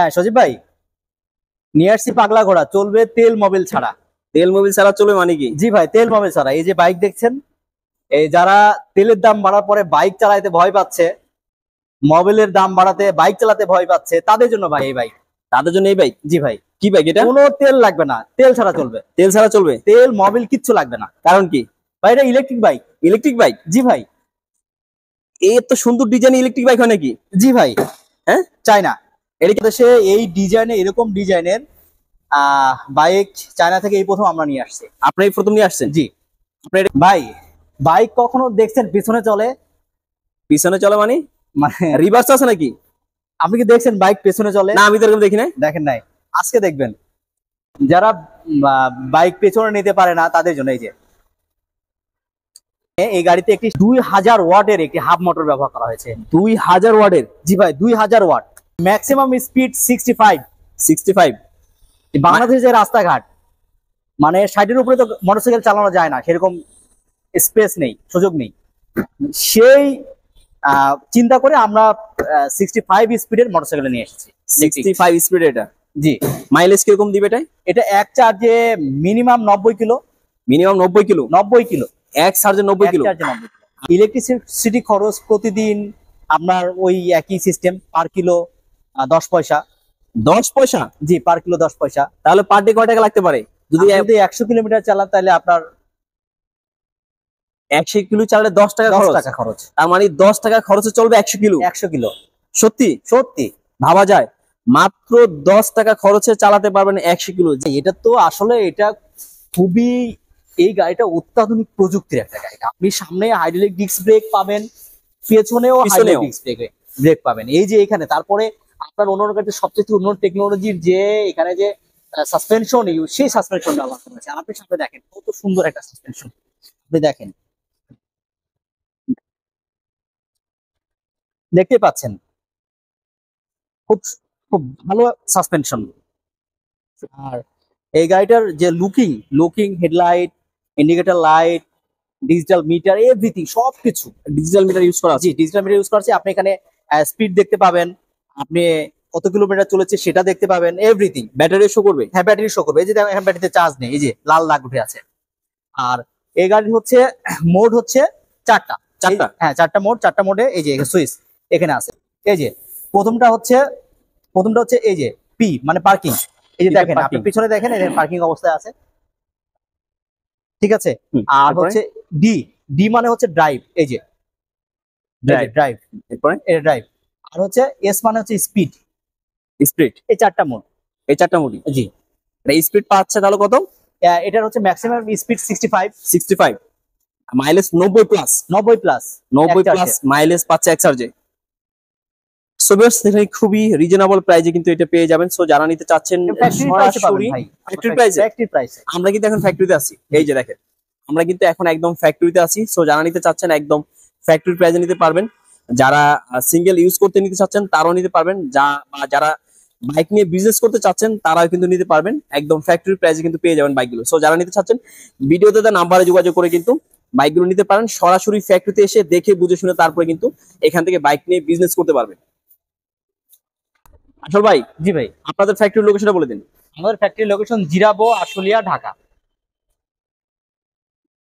হ্যাঁ সজীব ভাই নিয়ে আসছি পাগলা ঘোড়া চলবে তেল মোবিল ছাড়া তেল মোবিল ছাড়া চলবে মানে কি জি ভাই তেল মোবিল ছাড়া এই যে বাইক দেখছেন এই যারা তেলের দাম বাড়ার পরে বাইক চালাইতে ভয় পাচ্ছে মোবিলের দাম বাড়াতে বাইক চালাতে ভয় পাচ্ছে তাদের জন্য ভাই এই বাইক তাদের জন্য এই বাইক জি ভাই কি বাইক এটা কোনো তেল লাগবে না তেল ছাড়া চলবে তেল ছাড়া চলবে তেল মোবিল কিচ্ছু লাগবে না কারণ কি ভাই এটা ইলেকট্রিক বাইক ইলেকট্রিক বাইক জি ভাই এর তো সুন্দর ডিজাইন ইলেকট্রিক বাইক হয় নাকি জি ভাই হ্যাঁ চায়না এদিকে এই ডিজাইনে এরকম ডিজাইনের বাইক চায়না থেকে এই প্রথম আমরা নিয়ে আসছি আপনি প্রথম নিয়ে আসছেন জি ভাই বাইক কখনো দেখছেন পিছনে চলে পিছনে চলে মানে মানে রিভার্স আছে নাকি আপনি কি দেখছেন বাইক পেছনে চলে না আমি তো এরকম দেখি না দেখেন নাই আজকে দেখবেন যারা বাইক পেছনে নিতে পারে না তাদের জন্য এই যে এই গাড়িতে একটি দুই হাজার ওয়াটের একটি হাফ মোটর ব্যবহার করা হয়েছে দুই হাজার ওয়াটের জি ভাই দুই হাজার watt maximum speed sixty five sixty five বাংলাদেশের যে রাস্তাঘাট মানে ষাটের উপরে তো মোটরসাইকেল চালানো যায় না সেরকম স্পেস নেই সুযোগ নেই সেই চিন্তা করে আমরা সিক্সটি ফাইভ স্পিডের মোটরসাইকেল নিয়ে এসেছি সিক্সটি ফাইভ স্পিড এটা জি মাইলেজ কিরকম দিবে এটাই এটা এক চার্জে মিনিমাম নব্বই কিলো মিনিমাম নব্বই কিলো নব্বই কিলো এক চার্জে নব্বই কিলো ইলেকট্রিসিটি খরচ প্রতিদিন আপনার ওই একই সিস্টেম পার কিলো দশ পয়সা দশ পয়সা জি পার কিলো দশ পয়সা তাহলে পার ডে কটাকা লাগতে পারে যদি একশো কিলোমিটার চালান তাহলে আপনার একশো কিলো চালে দশ টাকা দশ টাকা খরচ তার মানে দশ টাকা খরচে চলবে একশো কিলো একশো কিলো সত্যি সত্যি ভাবা যায় মাত্র দশ টাকা খরচে চালাতে পারবেন একশো কিলো এটা তো আসলে এটা খুবই এই গাড়িটা অত্যাধুনিক প্রযুক্তির একটা গাড়ি আপনি সামনে হাইড্রোলিক ডিস্ক ব্রেক পাবেন পেছনেও ডিস্ক ব্রেক ব্রেক পাবেন এই যে এখানে তারপরে আপনার অন্যান্য কাছে সবচেয়ে উন্নত টেকনোলজির যে এখানে যে সাসপেনশন ইউজ সেই সাসপেনশন ব্যবহার করা আর আপনি সাথে দেখেন কত সুন্দর একটা সাসপেনশন আপনি দেখেন দেখতে পাচ্ছেন খুব খুব ভালো সাসপেনশন আর এই গাড়িটার যে looking looking headlight indicator light digital meter everything সবকিছু ডিজিটাল মিটার ইউজ করা আছে ডিজিটাল মিটার ইউজ করা আছে আপনি এখানে স্পিড দেখতে পাবেন আপনি কত কিলোমিটার চলেছে সেটা দেখতে পাবেন এভরিথিং ব্যাটারি শো করবে হ্যাঁ ব্যাটারি শো করবে এই যে এখন ব্যাটারিতে চার্জ নেই এই যে লাল দাগ উঠে আছে আর এই গাড়ি হচ্ছে মোড হচ্ছে চারটা চারটা হ্যাঁ চারটা মোড চারটা মোডে এই যে সুইচ এখানে আছে এই যে প্রথমটা হচ্ছে প্রথমটা হচ্ছে এই যে পি মানে পার্কিং এই যে দেখেন আপনি পিছনে দেখেন এর পার্কিং অবস্থায় আছে ঠিক আছে আর হচ্ছে ডি ডি মানে হচ্ছে ড্রাইভ এই যে ড্রাইভ ড্রাইভ আর হচ্ছে এস মানে হচ্ছে স্পিড স্পিড এই চারটা মোড এই চারটা মোড জি স্পিড মানে পাচ্ছে তাহলে কত এটার হচ্ছে maximum speed 65 five mileage 90 plus 90 plus 90 plus mileage পাচ্ছে এক চার্জে সো বেশ এখানে খুবই রিজনেবল প্রাইজে কিন্তু এটা পেয়ে যাবেন সো যারা নিতে চাচ্ছেন ফ্যাক্টরি প্রাইসে আমরা কিন্তু এখন ফ্যাক্টরিতে আছি এই যে দেখেন আমরা কিন্তু এখন একদম ফ্যাক্টরিতে আছি সো জানা নিতে চাচ্ছেন একদম ফ্যাক্টরি প্রাইজে নিতে পারবেন যারা সিঙ্গেল ইউজ করতে নিতে চাচ্ছেন তারাও নিতে পারবেন যা বা যারা বাইক নিয়ে বিজনেস করতে চাচ্ছেন তারাও কিন্তু নিতে পারবেন একদম ফ্যাক্টরি প্রাইসে কিন্তু পেয়ে যাবেন বাইকগুলো সো যারা নিতে চাচ্ছেন ভিডিওতে তার নাম্বারে যোগাযোগ করে কিন্তু বাইকগুলো নিতে পারেন সরাসরি ফ্যাক্টরিতে এসে দেখে বুঝে শুনে তারপরে কিন্তু এখান থেকে বাইক নিয়ে বিজনেস করতে পারবেন আসল ভাই জি ভাই আপনাদের ফ্যাক্টরির লোকেশনটা বলে দিন আমাদের ফ্যাক্টরির লোকেশন জিরাবো আশুলিয়া ঢাকা